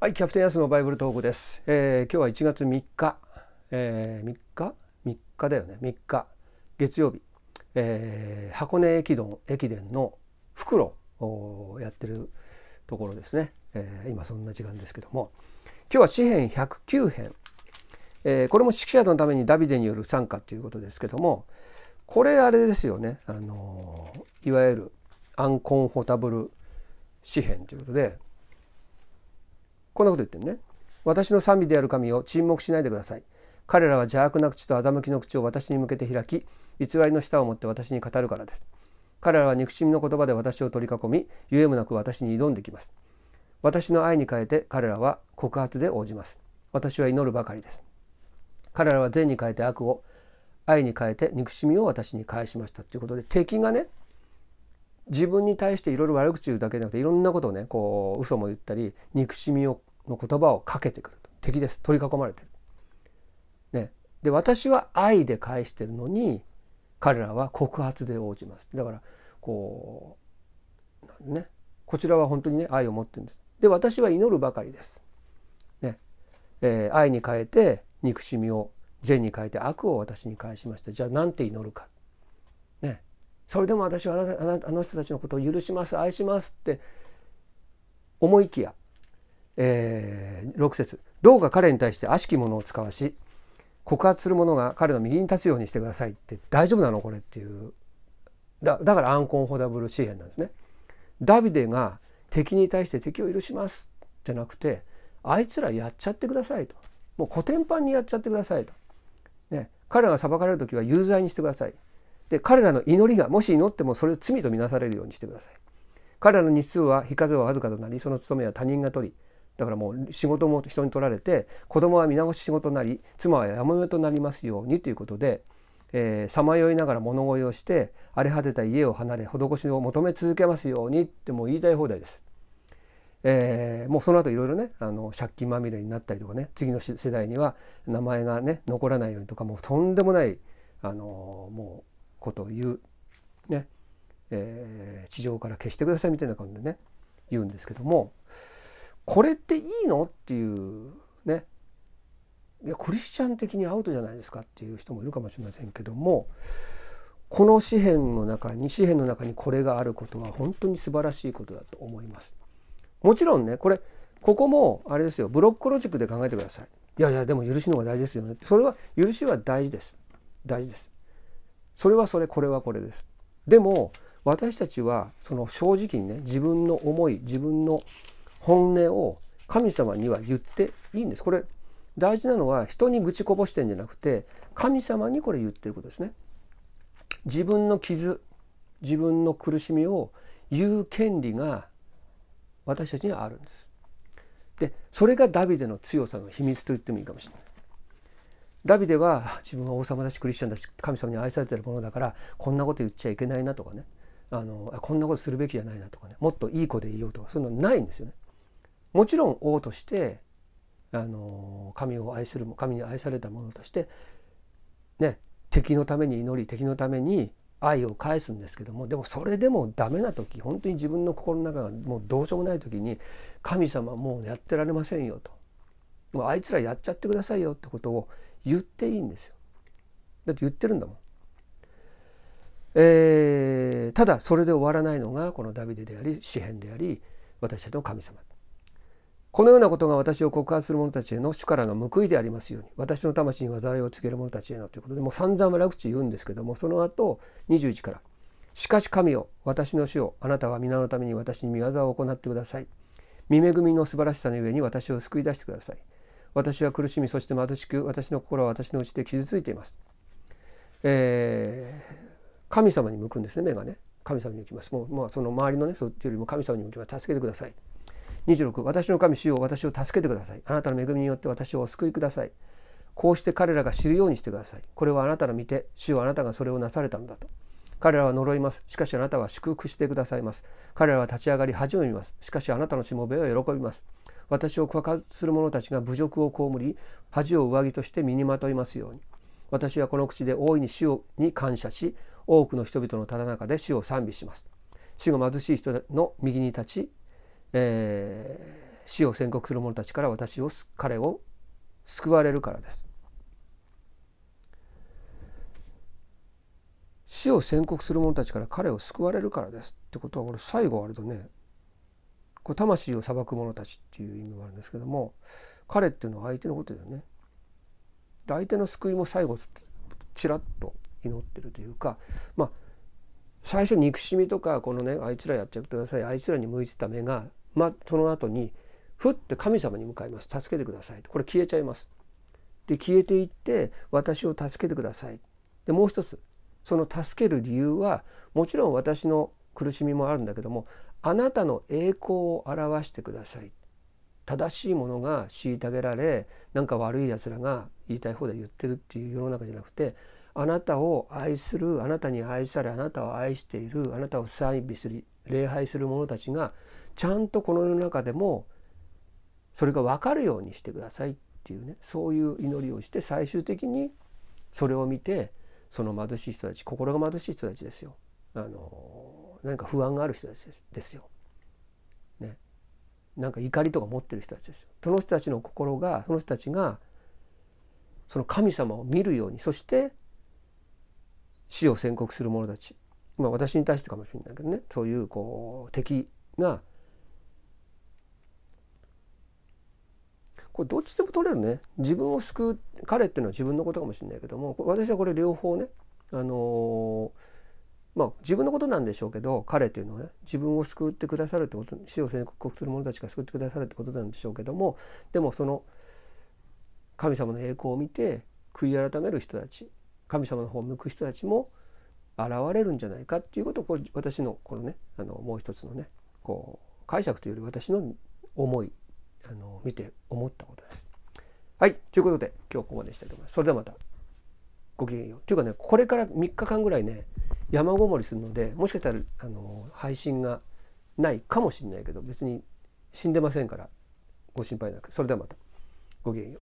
はい、キャプテンヤスのバイブルトークです。えー、今日は1月3日、えー、3日 ?3 日だよね、3日、月曜日、えー、箱根駅伝駅伝の袋をやってるところですね、えー、今そんな時間ですけども、今日は紙編109編、えー、これも指揮者のためにダビデによる参加ということですけども、これあれですよね、あのいわゆるアンコンフォタブル紙編ということで、こんなこと言ってるね。私の賛美である神を沈黙しないでください。彼らは邪悪な口と欺きの口を私に向けて開き、偽りの舌を持って私に語るからです。彼らは憎しみの言葉で私を取り囲み、ゆえもなく私に挑んできます。私の愛に変えて彼らは告発で応じます。私は祈るばかりです。彼らは善に変えて悪を、愛に変えて憎しみを私に返しましたということで敵がね自分に対していろいろ悪口言うだけじゃなくていろんなことをねこう嘘も言ったり憎しみをの言葉をかけてくると敵です取り囲まれてる。ね、で私は愛で返してるのに彼らは告発で応じます。だからこうねこちらは本当にね愛を持ってるんです。で私は祈るばかりです。ねえー、愛に変えて憎しみを善に変えて悪を私に返しましたじゃあ何て祈るか。ねそれでも私はあの人たちのことを許します愛しますって思いきやえー、6節どうか彼に対して悪しきものを使わし告発する者が彼の右に立つようにしてくださいって大丈夫なのこれっていうだだからアンコンフォダブル支援なんですね。ダビデが敵に対して敵を許しますじゃなくてあいつらやっちゃってくださいともう古典版にやっちゃってくださいと、ね、彼らが裁かれる時は有罪にしてくださいで彼らの祈りがもし祈ってもそれを罪と見なされるようにしてください彼らの日数は日数はわずかとなりその務めは他人が取りだからもう仕事も人に取られて子供は見直し仕事なり妻はやもめとなりますようにということでさまよいながら物乞いをして荒れ果てた家を離れ施しを求め続けますようにってもう言いたい放題です。えー、もうその後いろいろねあの借金まみれになったりとかね次の世代には名前がね残らないようにとかもうとんでもないあのもうことを言う、ねえー、地上から消してくださいみたいな感じでね言うんですけども。これっていいのっていうねいやクリスチャン的にアウトじゃないですかっていう人もいるかもしれませんけどもこの詩篇の中に詩篇の中にこれがあることは本当に素晴らしいことだと思います。もちろんねこれここもあれですよブロックロジックで考えてください。いやいやでも許しのが大事ですよね。それは許しは大事です。大事です。それはそれこれはこれです。でも私たちはその正直にね自分の思い自分の本音を神様には言っていいんです。これ大事なのは人に愚痴こぼしてんじゃなくて神様にこれ言ってることですね。自分の傷自分の苦しみを言う権利が私たちにはあるんです。でそれがダビデの強さの秘密と言ってもいいかもしれない。ダビデは自分は王様だしクリスチャンだし神様に愛されてるものだからこんなこと言っちゃいけないなとかねあのこんなことするべきじゃないなとかねもっといい子でいようとかそういうのないんですよね。もちろん王としてあの神を愛する神に愛された者として、ね、敵のために祈り敵のために愛を返すんですけどもでもそれでもダメな時本当に自分の心の中がもうどうしようもない時に「神様もうやってられませんよ」と「もうあいつらやっちゃってくださいよ」ってことを言っていいんですよ。だって言ってるんだもん。えー、ただそれで終わらないのがこのダビデであり詩篇であり私たちの神様このようなことが私を告発する者たちへの主からの報いでありますように私の魂に災いを告げる者たちへのということでもう散々悪口言うんですけどもその後21から「しかし神よ私の主をあなたは皆のために私に見業を行ってください」「見恵みの素晴らしさのゆえに私を救い出してください」「私は苦しみそして貧しく私の心は私のうちで傷ついています」えー、神様に向くんですね目がね神様に向きますもう、まあ、その周りのねそっちよりも神様に向きます助けてください26私の神主よ私を助けてくださいあなたの恵みによって私をお救いくださいこうして彼らが知るようにしてくださいこれはあなたの見て主はあなたがそれをなされたのだと彼らは呪いますしかしあなたは祝福してくださいます彼らは立ち上がり恥を見ますしかしあなたのしもべを喜びます私を告発する者たちが侮辱を被り恥を上着として身にまといますように私はこの口で大いに主に感謝し多くの人々のただ中で主を賛美します主が貧しい人の右に立ちえー、死を宣告する者たちから私を彼を救われるからです。死を宣告する者たちから彼を救われるからですってことはこれ最後あるとねこれ魂を裁く者たちっていう意味もあるんですけども彼っていうのは相手のことだよね。相手の救いも最後ちらっと祈ってるというかまあ最初憎しみとかこのねあいつらやっちゃってくださいあいつらに向いてた目がま、その後にふって神様に向かいます助けてくださいこれ消えちゃいますで消えていって私を助けてくださいでもう一つその助ける理由はもちろん私の苦しみもあるんだけどもあなたの栄光を表してください正しいものが虐げられなんか悪いやつらが言いたい方で言ってるっていう世の中じゃなくてあなたを愛するあなたに愛されあなたを愛しているあなたを賛美する礼拝する者たちがちゃんとこの世の中でもそれが分かるようにしてくださいっていうねそういう祈りをして最終的にそれを見てその貧しい人たち心が貧しい人たちですよあの何か不安がある人たちですよ、ね、なんか怒りとか持ってる人たちですよその人たちの心がその人たちがその神様を見るようにそして死を宣告する者たちまあ私に対してかもしれないけどねそういうこう敵がこれどっちでも取れるね自分を救う彼っていうのは自分のことかもしれないけども私はこれ両方ね、あのー、まあ、自分のことなんでしょうけど彼っていうのはね自分を救ってくださるってこと死を宣告する者たちが救ってくださるってことなんでしょうけどもでもその神様の栄光を見て悔い改める人たち神様の方を向く人たちも現れるんじゃないかっていうことをこれ私のこのねあのもう一つのねこう解釈というより私の思いあの見て思ったことです。はい。ということで、今日ここまでしたいと思います。それではまた。ごきげんよう。というかね、これから3日間ぐらいね、山ごもりするので、もしかしたら、あの、配信がないかもしれないけど、別に死んでませんから、ご心配なく。それではまた。ごきげんよう。